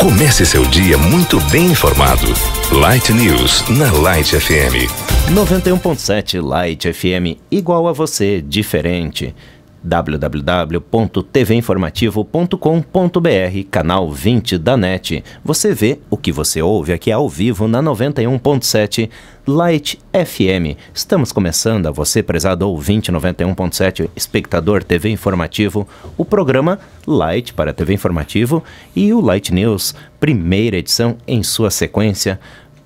Comece seu dia muito bem informado. Light News na Light FM. 91.7 Light FM, igual a você, diferente www.tvinformativo.com.br, canal 20 da NET. Você vê o que você ouve aqui ao vivo na 91.7 Light FM. Estamos começando a você, prezado ouvinte 91.7, espectador TV Informativo, o programa Light para TV Informativo e o Light News, primeira edição em sua sequência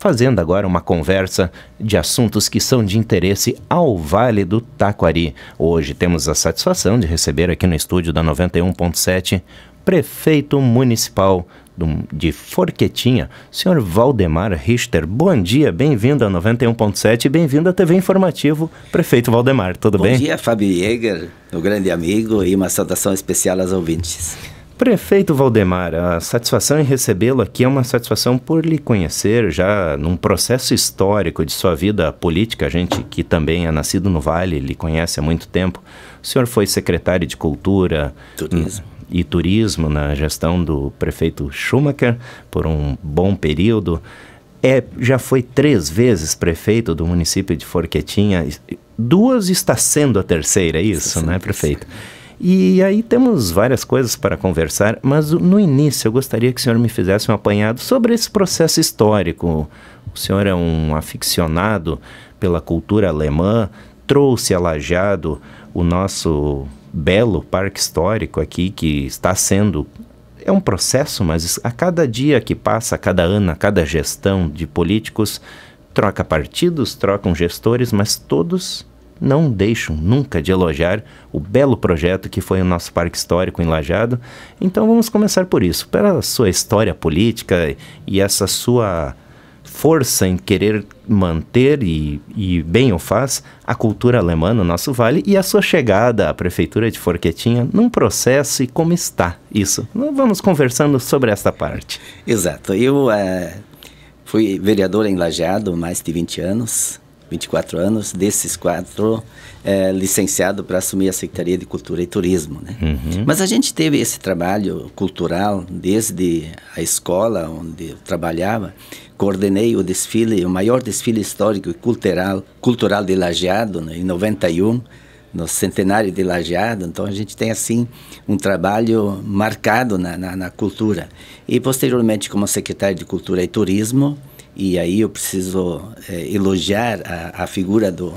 fazendo agora uma conversa de assuntos que são de interesse ao Vale do Taquari. Hoje temos a satisfação de receber aqui no estúdio da 91.7 prefeito municipal de Forquetinha, senhor Valdemar Richter. Bom dia, bem-vindo a 91.7 e bem-vindo à TV Informativo, prefeito Valdemar, tudo Bom bem? Bom dia, Fábio Jäger, meu grande amigo, e uma saudação especial aos ouvintes. Prefeito Valdemar, a satisfação em recebê-lo aqui é uma satisfação por lhe conhecer já num processo histórico de sua vida política. A gente que também é nascido no Vale lhe conhece há muito tempo. O senhor foi secretário de Cultura turismo. e Turismo na gestão do prefeito Schumacher por um bom período. É, já foi três vezes prefeito do município de Forquetinha. Duas está sendo a terceira, é isso, né, prefeito? Sim. E aí temos várias coisas para conversar, mas no início eu gostaria que o senhor me fizesse um apanhado sobre esse processo histórico. O senhor é um aficionado pela cultura alemã, trouxe a o nosso belo parque histórico aqui que está sendo é um processo, mas a cada dia que passa, a cada ano, a cada gestão de políticos, troca partidos, trocam gestores, mas todos não deixam nunca de elogiar o belo projeto que foi o nosso Parque Histórico em Lajado. Então vamos começar por isso, pela sua história política e essa sua força em querer manter, e, e bem o faz, a cultura alemã no nosso vale e a sua chegada à prefeitura de Forquetinha num processo e como está isso. Vamos conversando sobre esta parte. Exato. Eu eh, fui vereador em Lajeado mais de 20 anos 24 anos, desses quatro, é, licenciado para assumir a Secretaria de Cultura e Turismo. Né? Uhum. Mas a gente teve esse trabalho cultural desde a escola onde eu trabalhava. Coordenei o desfile, o maior desfile histórico e cultural, cultural de Lajeado, né, em 91, no centenário de Lajeado. Então a gente tem assim um trabalho marcado na, na, na cultura. E posteriormente, como secretário de Cultura e Turismo, e aí eu preciso é, elogiar a, a figura do,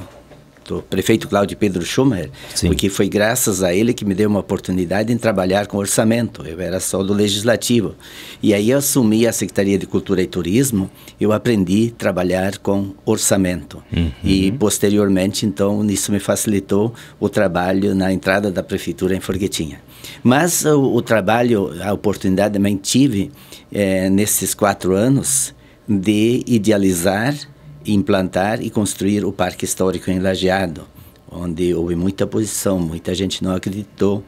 do prefeito Cláudio Pedro Schumer, Sim. porque foi graças a ele que me deu uma oportunidade em trabalhar com orçamento. Eu era só do legislativo. E aí eu assumi a Secretaria de Cultura e Turismo, eu aprendi a trabalhar com orçamento. Uhum. E posteriormente, então, isso me facilitou o trabalho na entrada da prefeitura em Forquetinha. Mas o, o trabalho, a oportunidade também tive é, nesses quatro anos de idealizar, implantar e construir o Parque Histórico em Lajeado, onde houve muita oposição, muita gente não acreditou.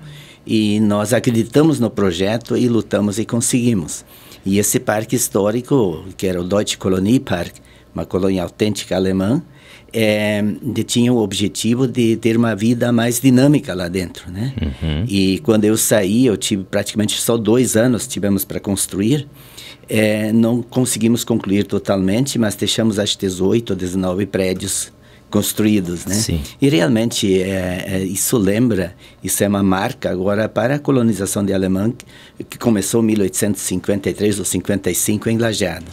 E nós acreditamos no projeto e lutamos e conseguimos. E esse parque histórico, que era o Deutsche Koloniepark, uma colônia autêntica alemã, é, de, tinha o objetivo de ter uma vida mais dinâmica lá dentro, né? Uhum. E quando eu saí, eu tive praticamente só dois anos tivemos para construir é, não conseguimos concluir totalmente, mas deixamos acho 18 ou 19 prédios construídos, né? Sim. E realmente é, é, isso lembra, isso é uma marca agora para a colonização de alemã que, que começou em 1853 ou 55 em Lajeado.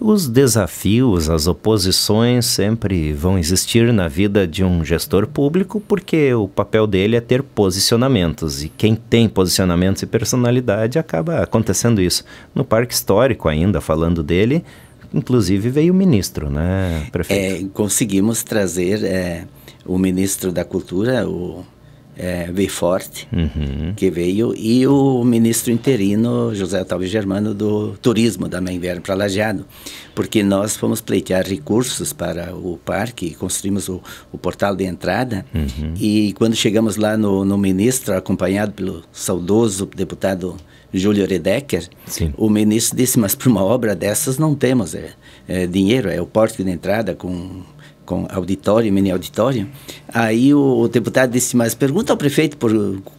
Os desafios, as oposições sempre vão existir na vida de um gestor público, porque o papel dele é ter posicionamentos. E quem tem posicionamentos e personalidade acaba acontecendo isso. No Parque Histórico, ainda falando dele, inclusive veio o ministro, né, prefeito? É, conseguimos trazer é, o ministro da Cultura, o é, veio forte, uhum. que veio, e o ministro interino, José Otávio Germano, do turismo da Menvern para Lajeado, porque nós fomos pleitear recursos para o parque, construímos o, o portal de entrada, uhum. e quando chegamos lá no, no, ministro, acompanhado pelo saudoso deputado Júlio Redecker, o ministro disse, mas para uma obra dessas não temos é, é, dinheiro, é o porte de entrada com com auditório, mini auditório. Aí o, o, deputado disse, mas pergunta ao prefeito por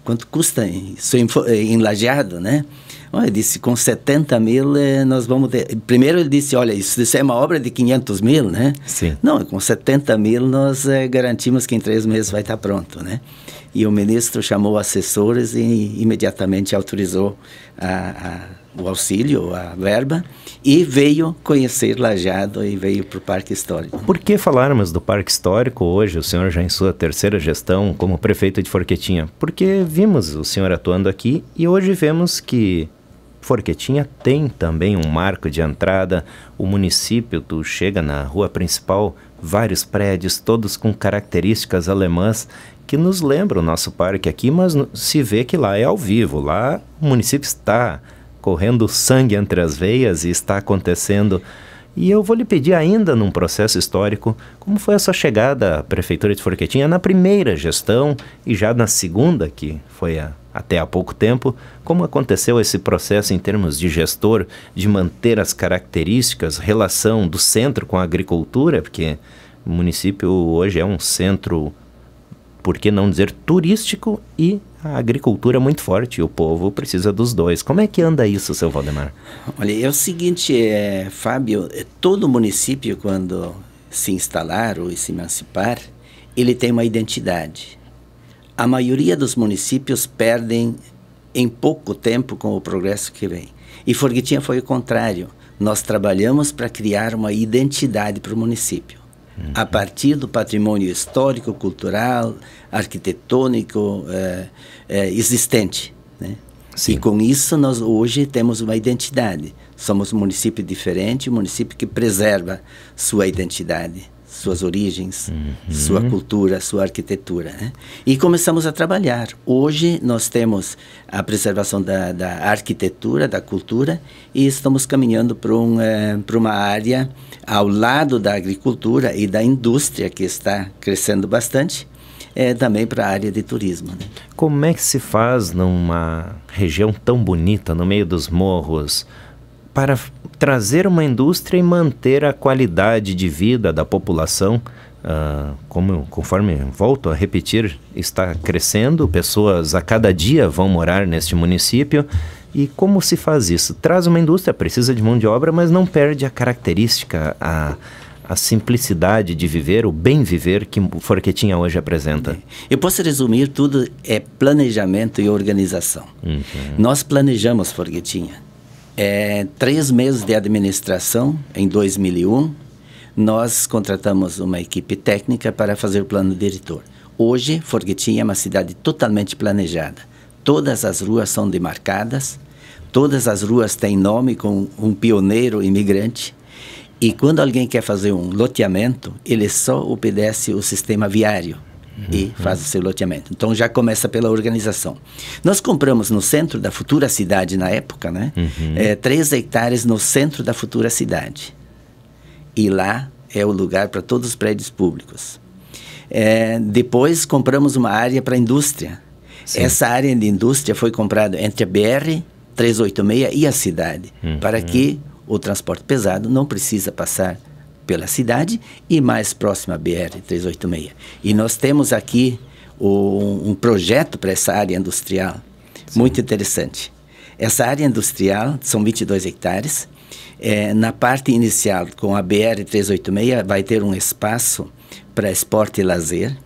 quanto custa isso eh, em, Lajeado, né? Olha, disse, com 70 mil eh, nós vamos ter... Primeiro ele disse, olha, isso, isso é uma obra de 500 mil, né? Sim. Não, é com 70 mil nós eh, garantimos que em três meses vai estar pronto, né? E o ministro chamou assessores e imediatamente autorizou a, a o auxílio, a verba, e veio conhecer Lajado e veio para o Parque Histórico. Por que falarmos do Parque Histórico hoje, o senhor já em sua terceira gestão como prefeito de Forquetinha? Porque vimos o senhor atuando aqui e hoje vemos que Forquetinha tem também um marco de entrada, o município, tu chega na rua principal, vários prédios, todos com características alemãs que nos lembram o nosso parque aqui, mas se vê que lá é ao vivo, lá o município está correndo sangue entre as veias e está acontecendo. E eu vou lhe pedir ainda num processo histórico como foi a sua chegada à prefeitura de Forquetinha na primeira gestão e já na segunda que foi a, até há pouco tempo, como aconteceu esse processo em termos de gestor de manter as características, relação do centro com a agricultura, porque o município hoje é um centro por que não dizer turístico e a agricultura é muito forte, e o povo precisa dos dois. Como é que anda isso, seu Valdemar? Olha, é o seguinte, é, Fábio, é, todo município, quando se instalar ou se emancipar, ele tem uma identidade. A maioria dos municípios perdem em pouco tempo com o progresso que vem. E Forguitinha foi o contrário. Nós trabalhamos para criar uma identidade para o município a partir do patrimônio histórico, cultural, arquitetônico é, é, existente. Né? E com isso nós hoje temos uma identidade. Somos um município diferente, um município que preserva sua identidade suas origens, uhum. sua cultura, sua arquitetura. Né? E começamos a trabalhar. Hoje nós temos a preservação da, da arquitetura, da cultura, e estamos caminhando para um, é, uma área ao lado da agricultura e da indústria, que está crescendo bastante, é, também para a área de turismo. Né? Como é que se faz numa região tão bonita, no meio dos morros? para trazer uma indústria e manter a qualidade de vida da população. Uh, como, conforme volto a repetir, está crescendo, pessoas a cada dia vão morar neste município. E como se faz isso? Traz uma indústria, precisa de mão de obra, mas não perde a característica, a, a simplicidade de viver, o bem viver que o Forquetinha hoje apresenta? Eu posso resumir tudo é planejamento e organização. Uhum. Nós planejamos Forquetinha. É, três meses de administração, em 2001, nós contratamos uma equipe técnica para fazer o plano diretor. Hoje, Forquitinha é uma cidade totalmente planejada. Todas as ruas são demarcadas, todas as ruas têm nome com um pioneiro imigrante. E quando alguém quer fazer um loteamento, ele só obedece o sistema viário e uhum. faz o seu loteamento. Então já começa pela organização. Nós compramos no centro da futura cidade na época, né? Uhum. É, três hectares no centro da futura cidade. E lá é o lugar para todos os prédios públicos. É, depois compramos uma área para indústria. Sim. Essa área de indústria foi comprada entre a BR 386 e a cidade, uhum. para que o transporte pesado não precisa passar pela cidade e mais próxima à BR-386. E nós temos aqui o, um projeto para essa área industrial Sim. muito interessante. Essa área industrial são 22 hectares. É, na parte inicial, com a BR-386, vai ter um espaço para esporte e lazer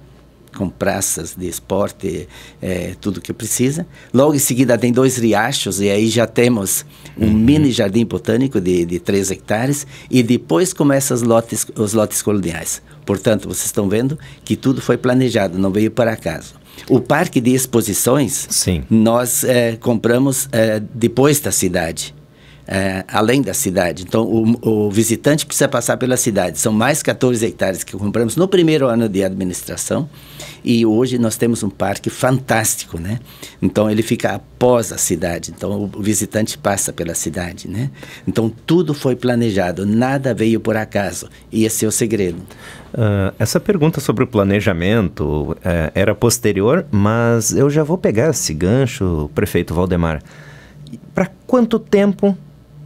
com praças de esporte, é, tudo que precisa. Logo em seguida tem dois riachos e aí já temos um uhum. mini jardim botânico de, de hectares e depois começam os lotes, os lotes coloniais. Portanto, vocês estão vendo que tudo foi planejado, não veio por acaso. O parque de exposições, Sim. nós é, compramos é, depois da cidade é, além da cidade. Então, o, o, visitante precisa passar pela cidade. São mais 14 hectares que compramos no primeiro ano de administração. E hoje nós temos um parque fantástico, né? Então, ele fica após a cidade. Então, o visitante passa pela cidade, né? Então, tudo foi planejado. Nada veio por acaso. E esse é o segredo. Uh, essa pergunta sobre o planejamento uh, era posterior, mas eu já vou pegar esse gancho, prefeito Valdemar. Para quanto tempo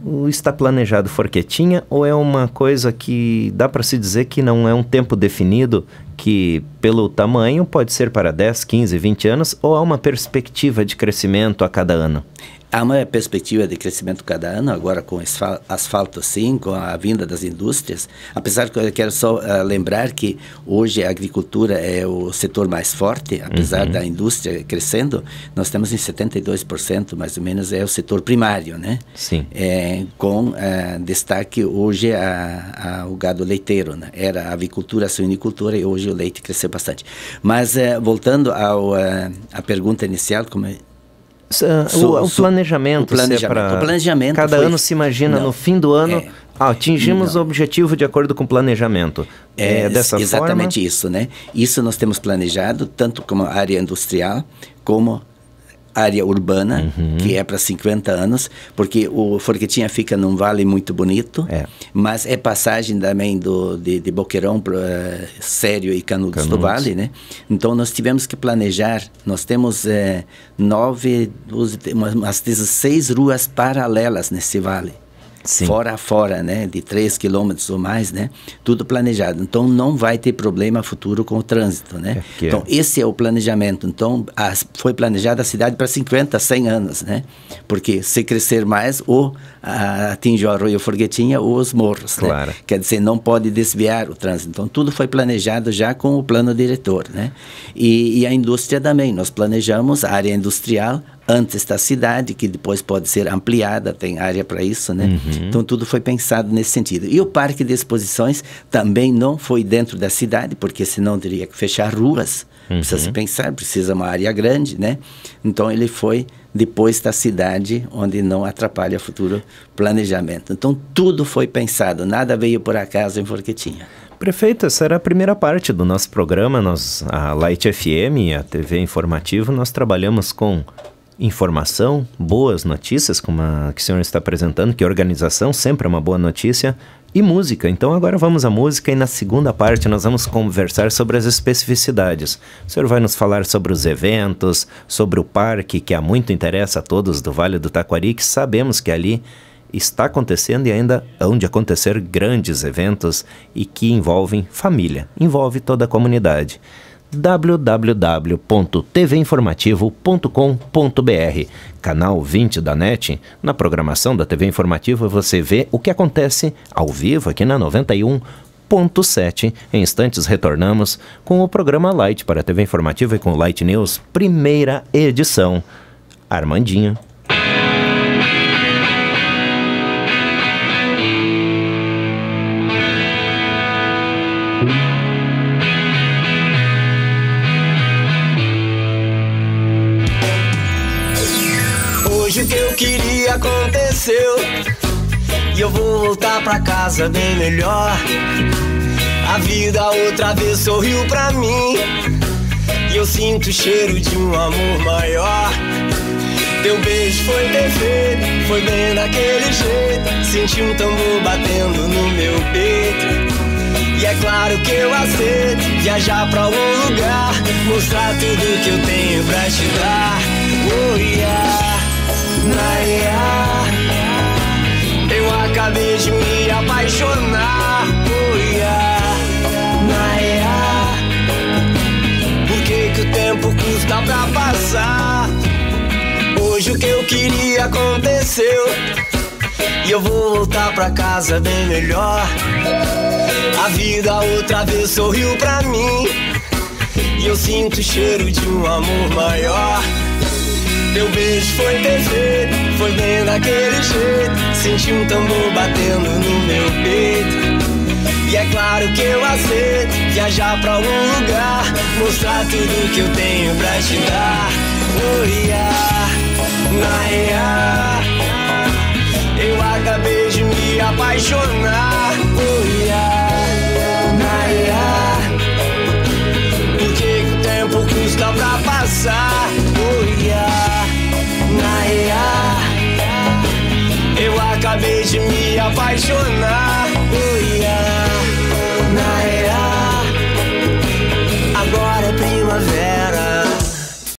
o está planejado forquetinha ou é uma coisa que dá para se dizer que não é um tempo definido, que pelo tamanho pode ser para 10, 15, 20 anos ou há é uma perspectiva de crescimento a cada ano? há uma perspectiva de crescimento cada ano, agora com asfalto sim, com a vinda das indústrias, apesar que eu quero só uh, lembrar que hoje a agricultura é o setor mais forte, apesar uhum. da indústria crescendo, nós temos em 72% mais ou menos é o setor primário, né? Sim. É, com uh, destaque hoje a, a, o gado leiteiro, né? Era a avicultura, a suinicultura e hoje o leite cresceu bastante. Mas uh, voltando à eh, à pergunta inicial, como So, ah, o, o, planejamento, o é planejamento, é o planejamento cada foi... ano se imagina Não. no fim do ano é. ah, atingimos Não. o objetivo de acordo com o planejamento é, é dessa exatamente forma? isso né isso nós temos planejado tanto como área industrial como área urbana, uhum. que é para 50 anos, porque o Forquetinha fica num vale muito bonito, é. mas é passagem também do, de, de Boqueirão para uh, eh, Sério e Canudos, Canudos, do Vale, né? Então nós tivemos que planejar, nós temos é, nove, umas 16 ruas paralelas nesse vale. Sim. fora a fora, né? De 3 quilômetros ou mais, né? Tudo planejado. Então, não vai ter problema futuro com o trânsito, né? É, é. então, é. esse é o planejamento. Então, a, foi planejada a cidade para 50, 100 anos, né? Porque se crescer mais, ou a, atinge o Arroio Forguetinha ou os morros, né? claro. né? Quer dizer, não pode desviar o trânsito. Então, tudo foi planejado já com o plano diretor, né? E, e a indústria também. Nós planejamos a área industrial, antes da cidade, que depois pode ser ampliada, tem área para isso, né? Uhum. Então tudo foi pensado nesse sentido. E o parque de exposições também não foi dentro da cidade, porque senão teria que fechar ruas. Uhum. Precisa se pensar, precisa uma área grande, né? Então ele foi depois da cidade, onde não atrapalha o futuro planejamento. Então tudo foi pensado, nada veio por acaso em Forquetinha. Prefeito, essa era a primeira parte do nosso programa. Nós, a Light FM, a TV Informativo, nós trabalhamos com informação, boas notícias, como a que o senhor está apresentando, que organização sempre é uma boa notícia, e música. Então agora vamos à música e na segunda parte nós vamos conversar sobre as especificidades. O senhor vai nos falar sobre os eventos, sobre o parque que há muito interessa a todos do Vale do Taquari, que sabemos que ali está acontecendo e ainda hão de acontecer grandes eventos e que envolvem família, envolve toda a comunidade www.tvinformativo.com.br, canal 20 da NET. Na programação da TV Informativa você vê o que acontece ao vivo aqui na 91.7. Ponto Em instantes retornamos com o programa Light para a TV Informativa e com Light News, primeira edição. Armandinho. O que eu queria aconteceu. E eu vou voltar pra casa bem melhor. A vida outra vez sorriu pra mim. E eu sinto o cheiro de um amor maior. Teu beijo foi perfeito, foi bem daquele jeito. Senti um tambor batendo no meu peito. E é claro que eu aceito viajar pra algum lugar, mostrar tudo que eu tenho pra te dar. Oh, yeah. Naya, eu acabei de me apaixonar. Oh, Naya, por que, que o tempo custa pra passar? Hoje o que eu queria aconteceu. E eu vou voltar pra casa bem melhor. A vida outra vez sorriu pra mim. E eu sinto o cheiro de um amor maior. Teu beijo foi perfeito, foi bem daquele jeito. Senti um tambor batendo no meu peito. E é claro que eu aceito viajar pra algum lugar, mostrar tudo que eu tenho pra te dar. Oh, yeah, na real, eu acabei de me apaixonar. Oh, yeah, na real, que o tempo custa pra passar. apaixonar.